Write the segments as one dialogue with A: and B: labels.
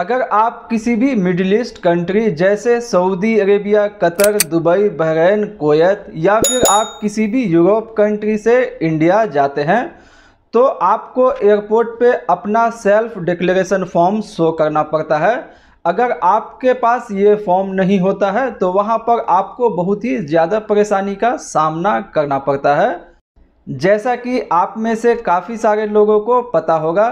A: अगर आप किसी भी मिडिल ईस्ट कंट्री जैसे Saudi Arabia Qatar Dubai Bahrain Kuwait या फिर आप किसी भी यूरोप कंट्री से इंडिया जाते हैं तो आपको एयरपोर्ट पे अपना सेल्फ डिक्लेरेशन फॉर्म शो करना पड़ता है अगर आपके पास ये फॉर्म नहीं होता है तो वहाँ पर आपको बहुत ही ज़्यादा परेशानी का सामना करना पड़ता है जैसा कि आप में से काफ़ी सारे लोगों को पता होगा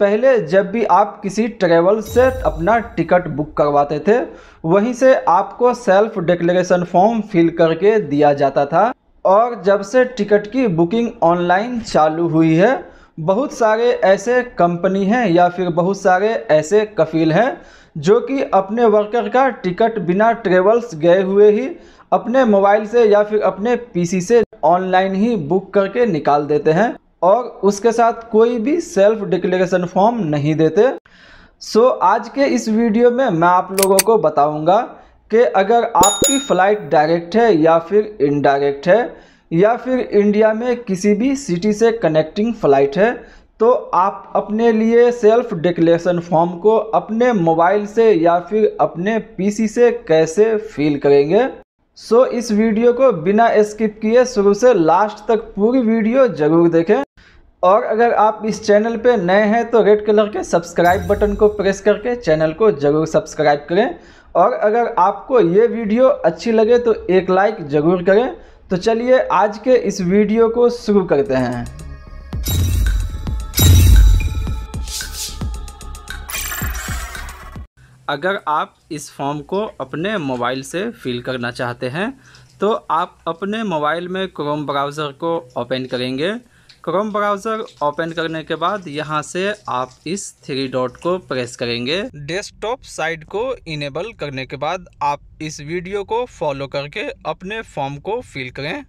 A: पहले जब भी आप किसी ट्रेवल से अपना टिकट बुक करवाते थे वहीं से आपको सेल्फ डिक्लेरेशन फॉर्म फिल करके दिया जाता था और जब से टिकट की बुकिंग ऑनलाइन चालू हुई है बहुत सारे ऐसे कंपनी हैं या फिर बहुत सारे ऐसे कफील हैं जो कि अपने वर्कर का टिकट बिना ट्रेवल्स गए हुए ही अपने मोबाइल से या फिर अपने पीसी से ऑनलाइन ही बुक करके निकाल देते हैं और उसके साथ कोई भी सेल्फ डिक्लेरेशन फॉर्म नहीं देते सो so, आज के इस वीडियो में मैं आप लोगों को बताऊंगा कि अगर आपकी फ़्लाइट डायरेक्ट है या फिर इनडायरेक्ट है या फिर इंडिया में किसी भी सिटी से कनेक्टिंग फ़्लाइट है तो आप अपने लिए सेल्फ डिक्लेरेशन फॉर्म को अपने मोबाइल से या फिर अपने पीसी से कैसे फिल करेंगे सो so, इस वीडियो को बिना स्किप किए शुरू से लास्ट तक पूरी वीडियो ज़रूर देखें और अगर आप इस चैनल पे नए हैं तो रेड कलर के सब्सक्राइब बटन को प्रेस करके चैनल को ज़रूर सब्सक्राइब करें और अगर आपको ये वीडियो अच्छी लगे तो एक लाइक ज़रूर करें तो चलिए आज के इस वीडियो को शुरू करते हैं अगर आप इस फॉर्म को अपने मोबाइल से फिल करना चाहते हैं तो आप अपने मोबाइल में क्रोम ब्राउज़र को ओपन करेंगे क्रोम ब्राउज़र ओपन करने के बाद यहां से आप इस थ्री डॉट को प्रेस करेंगे डेस्कटॉप साइट को इनेबल करने के बाद आप इस वीडियो को फॉलो करके अपने फॉर्म को फिल करें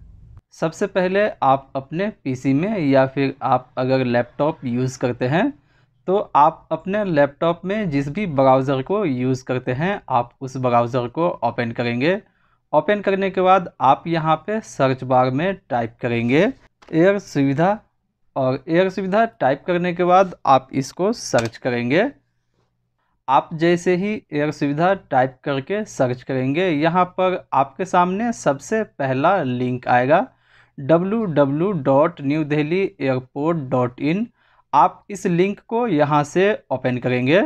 A: सबसे पहले आप अपने पीसी में या फिर आप अगर लैपटॉप यूज़ करते हैं तो आप अपने लैपटॉप में जिस भी ब्राउज़र को यूज़ करते हैं आप उस ब्राउज़र को ओपन करेंगे ओपन करने के बाद आप यहाँ पे सर्च बार में टाइप करेंगे एयर सुविधा और एयर सुविधा टाइप करने के बाद आप इसको सर्च करेंगे आप जैसे ही एयर सुविधा टाइप करके सर्च करेंगे यहाँ पर आपके सामने सबसे पहला लिंक आएगा W W dot new Delhi airport dot in आप इस लिंक को यहाँ से ओपन करेंगे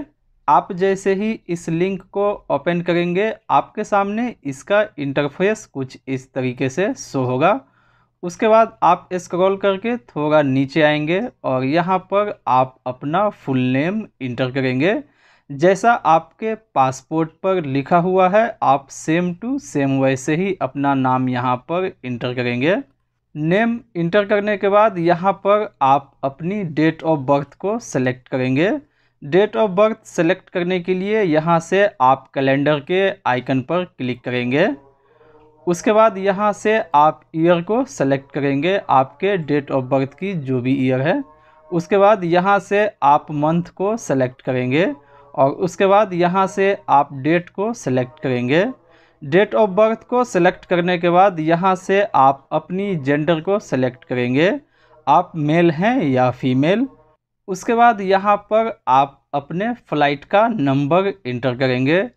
A: आप जैसे ही इस लिंक को ओपन करेंगे आपके सामने इसका इंटरफेस कुछ इस तरीके से शो होगा उसके बाद आप स्क्रॉल करके थोड़ा नीचे आएंगे और यहाँ पर आप अपना फुल नेम इंटर करेंगे जैसा आपके पासपोर्ट पर लिखा हुआ है आप सेम टू सेम वैसे ही अपना नाम यहाँ पर इंटर करेंगे नेम इंटर करने के बाद यहाँ पर आप अपनी डेट ऑफ बर्थ को सेलेक्ट करेंगे डेट ऑफ बर्थ सेलेक्ट करने के लिए यहाँ से आप कैलेंडर के आइकन पर क्लिक करेंगे उसके बाद यहाँ से आप ईयर को सेलेक्ट करेंगे आपके डेट ऑफ बर्थ की जो भी ईयर है उसके बाद यहाँ से आप मंथ को सेलेक्ट करेंगे और उसके बाद यहाँ से आप डेट को सेलेक्ट करेंगे डेट ऑफ बर्थ को सिलेक्ट करने के बाद यहाँ से आप अपनी जेंडर को सिलेक्ट करेंगे आप मेल हैं या फीमेल उसके बाद यहाँ पर आप अपने फ़्लाइट का नंबर इंटर करेंगे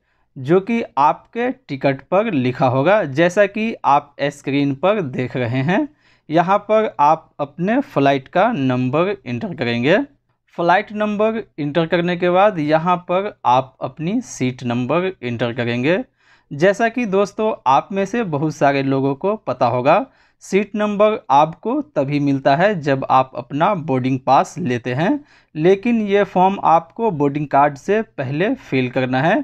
A: जो कि आपके टिकट पर लिखा होगा जैसा कि आप स्क्रीन पर देख रहे हैं यहाँ पर आप अपने फ़्लाइट का नंबर इंटर करेंगे फ़्लाइट नंबर इंटर करने के बाद यहाँ पर आप अपनी सीट नंबर इंटर करेंगे जैसा कि दोस्तों आप में से बहुत सारे लोगों को पता होगा सीट नंबर आपको तभी मिलता है जब आप अपना बोर्डिंग पास लेते हैं लेकिन ये फॉर्म आपको बोर्डिंग कार्ड से पहले फिल करना है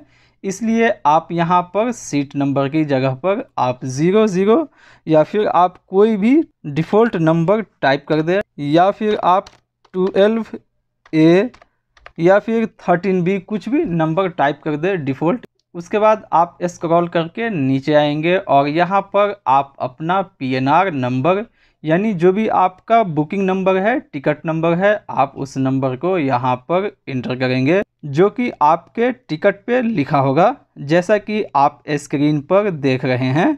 A: इसलिए आप यहाँ पर सीट नंबर की जगह पर आप ज़ीरो ज़ीरो या फिर आप कोई भी डिफ़ॉल्ट नंबर टाइप कर दें या फिर आप ट्वेल्व ए या फिर थर्टीन बी कुछ भी नंबर टाइप कर दे डिफ़ॉल्ट उसके बाद आप स्क्रॉल करके नीचे आएंगे और यहाँ पर आप अपना पीएनआर नंबर यानी जो भी आपका बुकिंग नंबर है टिकट नंबर है आप उस नंबर को यहाँ पर इंटर करेंगे जो कि आपके टिकट पे लिखा होगा जैसा कि आप स्क्रीन पर देख रहे हैं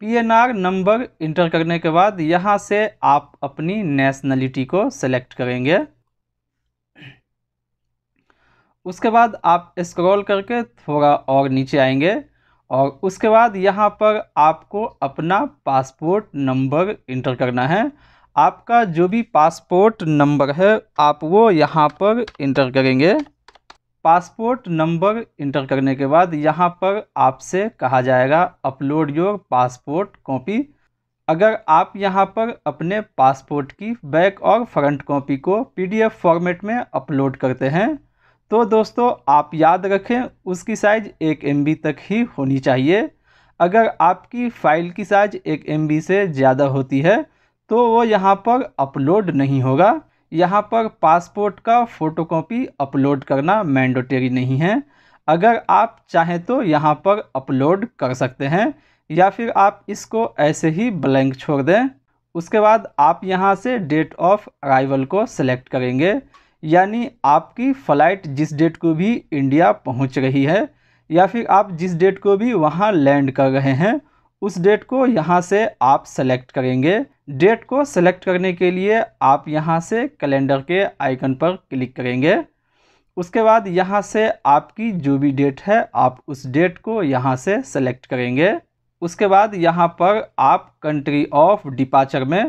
A: पीएनआर नंबर इंटर करने के बाद यहाँ से आप अपनी नेशनलिटी को सेलेक्ट करेंगे उसके बाद आप स्क्रॉल करके थोड़ा और नीचे आएंगे और उसके बाद यहाँ पर आपको अपना पासपोर्ट नंबर इंटर करना है आपका जो भी पासपोर्ट नंबर है आप वो यहाँ पर इंटर करेंगे पासपोर्ट नंबर इंटर करने के बाद यहाँ पर आपसे कहा जाएगा अपलोड योर पासपोर्ट कॉपी अगर आप यहाँ पर अपने पासपोर्ट की बैक और फ्रंट कॉपी को पीडीएफ फॉर्मेट में अपलोड करते हैं तो दोस्तों आप याद रखें उसकी साइज़ एक एम तक ही होनी चाहिए अगर आपकी फ़ाइल की साइज़ एक एम से ज़्यादा होती है तो वो यहाँ पर अपलोड नहीं होगा यहाँ पर पासपोर्ट का फ़ोटोकॉपी अपलोड करना मैंडोटेरी नहीं है अगर आप चाहें तो यहाँ पर अपलोड कर सकते हैं या फिर आप इसको ऐसे ही ब्लैंक छोड़ दें उसके बाद आप यहाँ से डेट ऑफ अराइवल को सेलेक्ट करेंगे यानी आपकी फ़्लाइट जिस डेट को भी इंडिया पहुंच रही है या फिर आप जिस डेट को भी वहां लैंड कर रहे हैं उस डेट को यहां से आप सेलेक्ट करेंगे डेट को सेलेक्ट करने के लिए आप यहां से कैलेंडर के आइकन पर क्लिक करेंगे उसके बाद यहां से आपकी जो भी डेट है आप उस डेट को यहां से सेलेक्ट करेंगे उसके बाद यहाँ पर आप कंट्री ऑफ डिपाचर में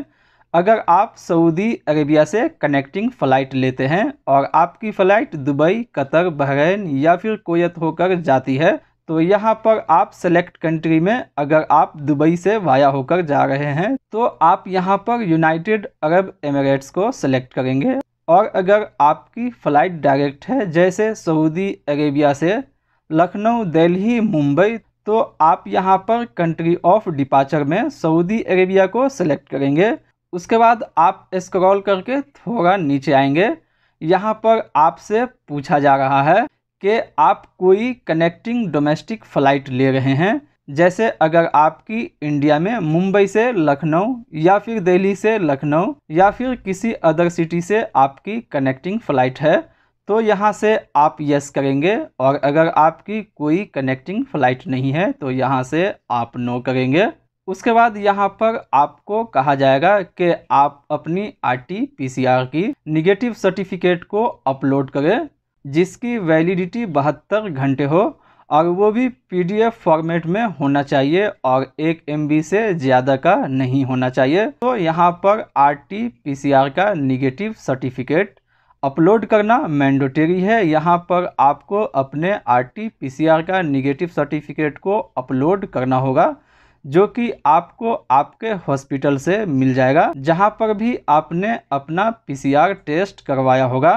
A: अगर आप सऊदी अरेबिया से कनेक्टिंग फ़्लाइट लेते हैं और आपकी फ़्लाइट दुबई कतर बहरीन या फिर कोयत होकर जाती है तो यहाँ पर आप सेलेक्ट कंट्री में अगर आप दुबई से वाया होकर जा रहे हैं तो आप यहाँ पर यूनाइटेड अरब एमिरेट्स को सेलेक्ट करेंगे और अगर आपकी फ़्लाइट डायरेक्ट है जैसे सऊदी अरेबिया से लखनऊ दिल्ली मुंबई तो आप यहाँ पर कंट्री ऑफ डिपार्चर में सऊदी अरेबिया को सेलेक्ट करेंगे उसके बाद आप स्क्रॉल करके थोड़ा नीचे आएंगे यहाँ पर आपसे पूछा जा रहा है कि आप कोई कनेक्टिंग डोमेस्टिक फ़्लाइट ले रहे हैं जैसे अगर आपकी इंडिया में मुंबई से लखनऊ या फिर दिल्ली से लखनऊ या फिर किसी अदर सिटी से आपकी कनेक्टिंग फ़्लाइट है तो यहाँ से आप यस करेंगे और अगर आपकी कोई कनेक्टिंग फ़्लाइट नहीं है तो यहाँ से आप नो करेंगे उसके बाद यहाँ पर आपको कहा जाएगा कि आप अपनी आरटीपीसीआर की निगेटिव सर्टिफिकेट को अपलोड करें जिसकी वैलिडिटी बहत्तर घंटे हो और वो भी पीडीएफ फॉर्मेट में होना चाहिए और एक एमबी से ज़्यादा का नहीं होना चाहिए तो यहाँ पर आरटीपीसीआर का निगेटिव सर्टिफिकेट अपलोड करना मैंडेटरी है यहाँ पर आपको अपने आरटीपीसीआर का निगेटिव सर्टिफिकेट को अपलोड करना होगा जो कि आपको आपके हॉस्पिटल से मिल जाएगा जहां पर भी आपने अपना पीसीआर टेस्ट करवाया होगा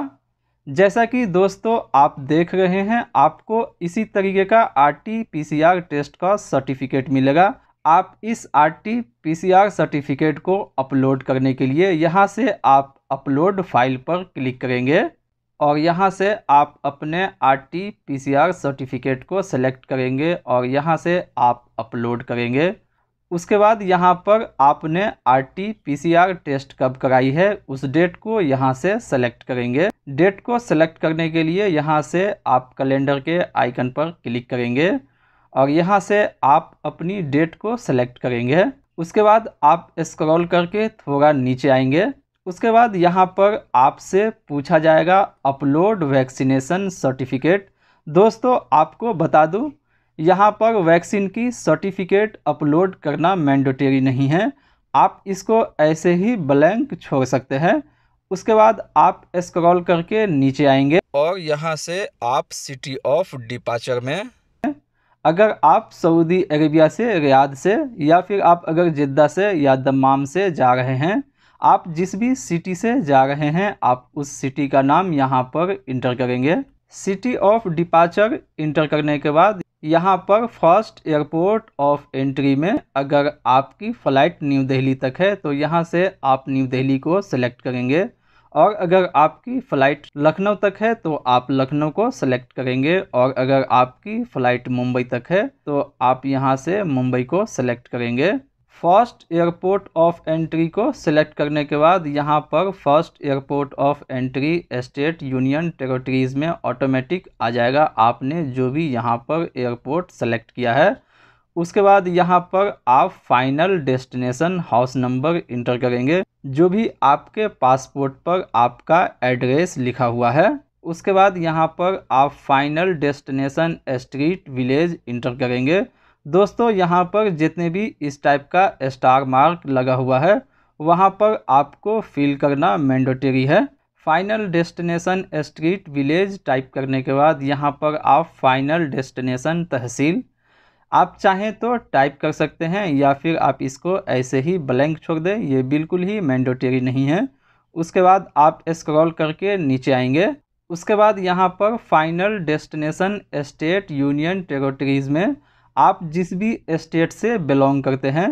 A: जैसा कि दोस्तों आप देख रहे हैं आपको इसी तरीके का आरटीपीसीआर टेस्ट का सर्टिफिकेट मिलेगा आप इस आरटीपीसीआर सर्टिफिकेट को अपलोड करने के लिए यहाँ से आप अपलोड फाइल पर क्लिक करेंगे और यहाँ से आप अपने R T P C R certificate को सेलेक्ट करेंगे और यहाँ से आप अपलोड करेंगे उसके बाद यहाँ पर आपने R T P C R test कब कराई है उस डेट को यहाँ से सेलेक्ट करेंगे डेट को सेलेक्ट करने के लिए यहाँ से आप कैलेंडर के आइकन पर क्लिक करेंगे और यहाँ से आप अपनी डेट को सेलेक्ट करेंगे उसके बाद आप स्क्रॉल करके थोड़ा नीचे आएंगे उसके बाद यहाँ पर आपसे पूछा जाएगा अपलोड वैक्सीनेशन सर्टिफिकेट दोस्तों आपको बता दूँ यहाँ पर वैक्सीन की सर्टिफिकेट अपलोड करना मैंडेटरी नहीं है आप इसको ऐसे ही ब्लैंक छोड़ सकते हैं उसके बाद आप स्क्रॉल करके नीचे आएंगे और यहाँ से आप सिटी ऑफ डिपाचर में अगर आप सऊदी अरेबिया से रियाद से या फिर आप अगर जिद्दा से या दमाम से जा रहे हैं आप जिस भी सिटी से जा रहे हैं आप उस सिटी का नाम यहाँ पर इंटर करेंगे सिटी ऑफ डिपाचर इंटर करने के बाद यहाँ पर फर्स्ट एयरपोर्ट ऑफ एंट्री में अगर आपकी फ़्लाइट न्यू दिल्ली तक है तो यहाँ से आप न्यू दिल्ली को सिलेक्ट करेंगे और अगर आपकी फ़्लाइट लखनऊ तक है तो आप लखनऊ को सेलेक्ट करेंगे और अगर आपकी फ़्लाइट मुंबई तक है तो आप यहाँ से मुंबई को सेलेक्ट करेंगे फर्स्ट एयरपोर्ट ऑफ एंट्री को सिलेक्ट करने के बाद यहाँ पर first airport of entry state union territories में ऑटोमेटिक आ जाएगा आपने जो भी यहाँ पर एयरपोर्ट सेलेक्ट किया है उसके बाद यहाँ पर आप final destination house number enter करेंगे जो भी आपके पासपोर्ट पर आपका एड्रेस लिखा हुआ है उसके बाद यहाँ पर आप final destination street village enter करेंगे दोस्तों यहाँ पर जितने भी इस टाइप का स्टार मार्क लगा हुआ है वहाँ पर आपको फिल करना मैंडोटरी है final destination street village type करने के बाद यहाँ पर आप फाइनल डेस्टिनेशन तहसील आप चाहें तो टाइप कर सकते हैं या फिर आप इसको ऐसे ही ब्लैंक छोड़ दें ये बिल्कुल ही मैंडोटरी नहीं है उसके बाद आप स्क्रॉल करके नीचे आएंगे उसके बाद यहाँ पर final destination state union territories में आप जिस भी स्टेट से बिलोंग करते हैं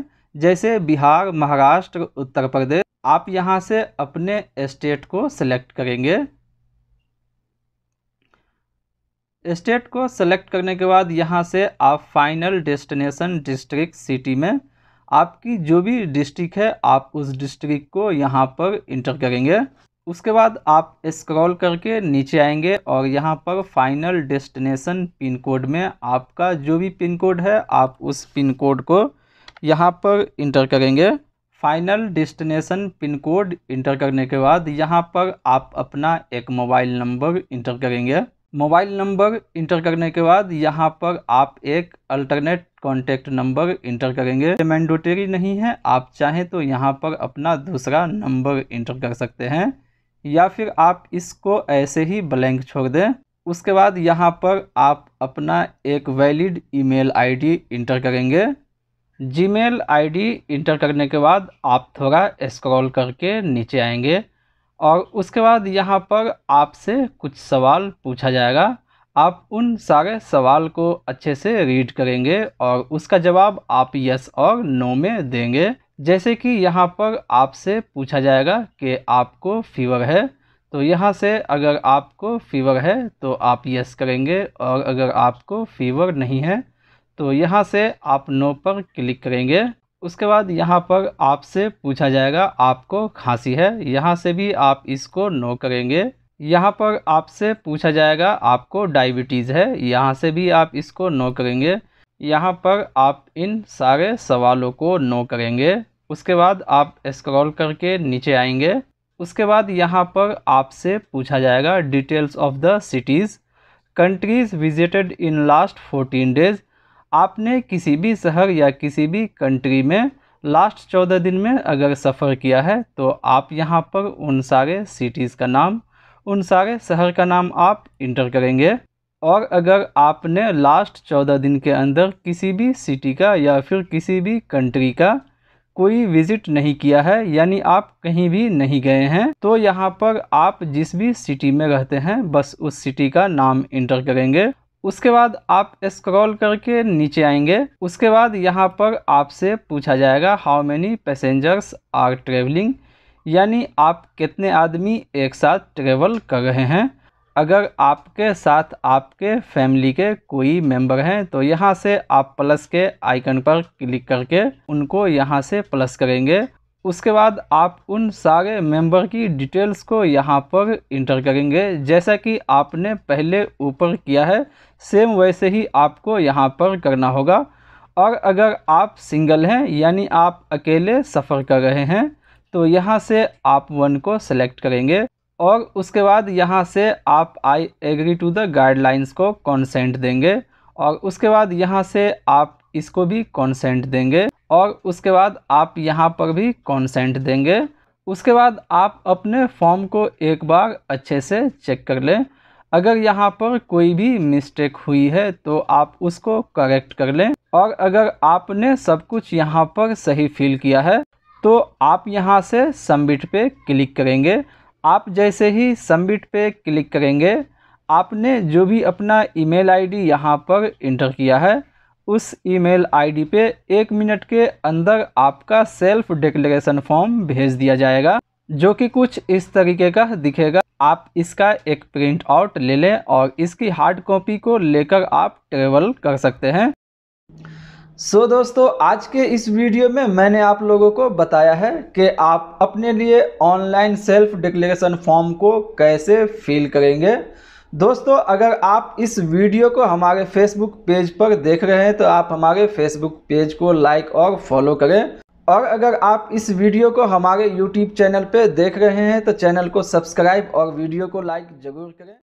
A: जैसे बिहार महाराष्ट्र उत्तर प्रदेश आप यहाँ से अपने स्टेट को सेलेक्ट करेंगे स्टेट को सेलेक्ट करने के बाद यहाँ से आप फाइनल डेस्टिनेशन डिस्ट्रिक्ट सिटी में आपकी जो भी डिस्ट्रिक्ट है आप उस डिस्ट्रिक्ट को यहाँ पर इंटर करेंगे उसके बाद आप स्क्रॉल करके नीचे आएंगे और यहाँ पर फाइनल डेस्टिनेशन पिन कोड में आपका जो भी पिन कोड है आप उस पिन कोड को यहाँ पर इंटर करेंगे final destination pin code enter करने के बाद यहाँ पर आप अपना एक मोबाइल नंबर इंटर करेंगे मोबाइल नंबर इंटर करने के बाद यहाँ पर आप एक अल्टरनेट कॉन्टेक्ट नंबर इंटर करेंगे मैंडोटरी नहीं है आप चाहें तो यहाँ पर अपना दूसरा नंबर इंटर कर सकते हैं या फिर आप इसको ऐसे ही ब्लैंक छोड़ दें उसके बाद यहाँ पर आप अपना एक वैलिड ईमेल आईडी इंटर करेंगे जीमेल आईडी इंटर करने के बाद आप थोड़ा स्क्रॉल करके नीचे आएंगे और उसके बाद यहाँ पर आपसे कुछ सवाल पूछा जाएगा आप उन सारे सवाल को अच्छे से रीड करेंगे और उसका जवाब आप यस और नो में देंगे जैसे कि यहाँ पर आपसे पूछा जाएगा कि आपको फीवर है तो यहाँ से अगर आपको फीवर है तो आप यस करेंगे और अगर आपको फीवर नहीं है तो यहाँ से आप नो पर क्लिक करेंगे उसके बाद यहाँ पर आपसे पूछा जाएगा आपको खांसी है यहाँ से भी आप इसको नो करेंगे यहाँ पर आपसे पूछा जाएगा आपको डायबिटीज़ है यहाँ से भी आप इसको नो करेंगे यहाँ पर आप इन सारे सवालों को नो करेंगे उसके बाद आप स्क्रॉल करके नीचे आएंगे उसके बाद यहाँ पर आपसे पूछा जाएगा details of the cities countries visited in last fourteen days आपने किसी भी शहर या किसी भी कंट्री में लास्ट चौदह दिन में अगर सफ़र किया है तो आप यहाँ पर उन सारे सिटीज़ का नाम उन सारे शहर का नाम आप इंटर करेंगे और अगर आपने लास्ट चौदह दिन के अंदर किसी भी सिटी का या फिर किसी भी कंट्री का कोई विज़िट नहीं किया है यानी आप कहीं भी नहीं गए हैं तो यहाँ पर आप जिस भी सिटी में रहते हैं बस उस सिटी का नाम इंटर करेंगे उसके बाद आप स्क्रॉल करके नीचे आएंगे उसके बाद यहाँ पर आपसे पूछा जाएगा how many passengers are travelling यानी आप कितने आदमी एक साथ ट्रेवल कर रहे हैं अगर आपके साथ आपके फैमिली के कोई मेंबर हैं तो यहाँ से आप प्लस के आइकन पर क्लिक करके उनको यहाँ से प्लस करेंगे उसके बाद आप उन सारे मेंबर की डिटेल्स को यहाँ पर इंटर करेंगे जैसा कि आपने पहले ऊपर किया है सेम वैसे ही आपको यहाँ पर करना होगा और अगर आप सिंगल हैं यानी आप अकेले सफ़र कर रहे हैं तो यहाँ से आप वन को सेलेक्ट करेंगे और उसके बाद यहाँ से आप I agree to the guidelines को कॉन्सेंट देंगे और उसके बाद यहाँ से आप इसको भी कॉन्सेंट देंगे और उसके बाद आप यहाँ पर भी कॉन्सेंट देंगे उसके बाद आप अपने फॉर्म को एक बार अच्छे से चेक कर लें अगर यहाँ पर कोई भी मिस्टेक हुई है तो आप उसको करेक्ट कर लें और अगर आपने सब कुछ यहाँ पर सही फिल किया है तो आप यहाँ से सबमिट पे क्लिक करेंगे आप जैसे ही सबमिट पे क्लिक करेंगे आपने जो भी अपना ईमेल आईडी यहाँ पर इंटर किया है उस ईमेल आईडी पे एक मिनट के अंदर आपका सेल्फ डिक्लेरेशन फॉर्म भेज दिया जाएगा जो कि कुछ इस तरीके का दिखेगा आप इसका एक प्रिंट आउट ले लें और इसकी हार्ड कॉपी को लेकर आप ट्रेवल कर सकते हैं सो so, दोस्तों आज के इस वीडियो में मैंने आप लोगों को बताया है कि आप अपने लिए ऑनलाइन सेल्फ डिक्लेरेशन फॉर्म को कैसे फिल करेंगे दोस्तों अगर आप इस वीडियो को हमारे फेसबुक पेज पर देख रहे हैं तो आप हमारे फेसबुक पेज को लाइक और फॉलो करें और अगर आप इस वीडियो को हमारे यूट्यूब चैनल पर देख रहे हैं तो चैनल को सब्सक्राइब और वीडियो को लाइक ज़रूर करें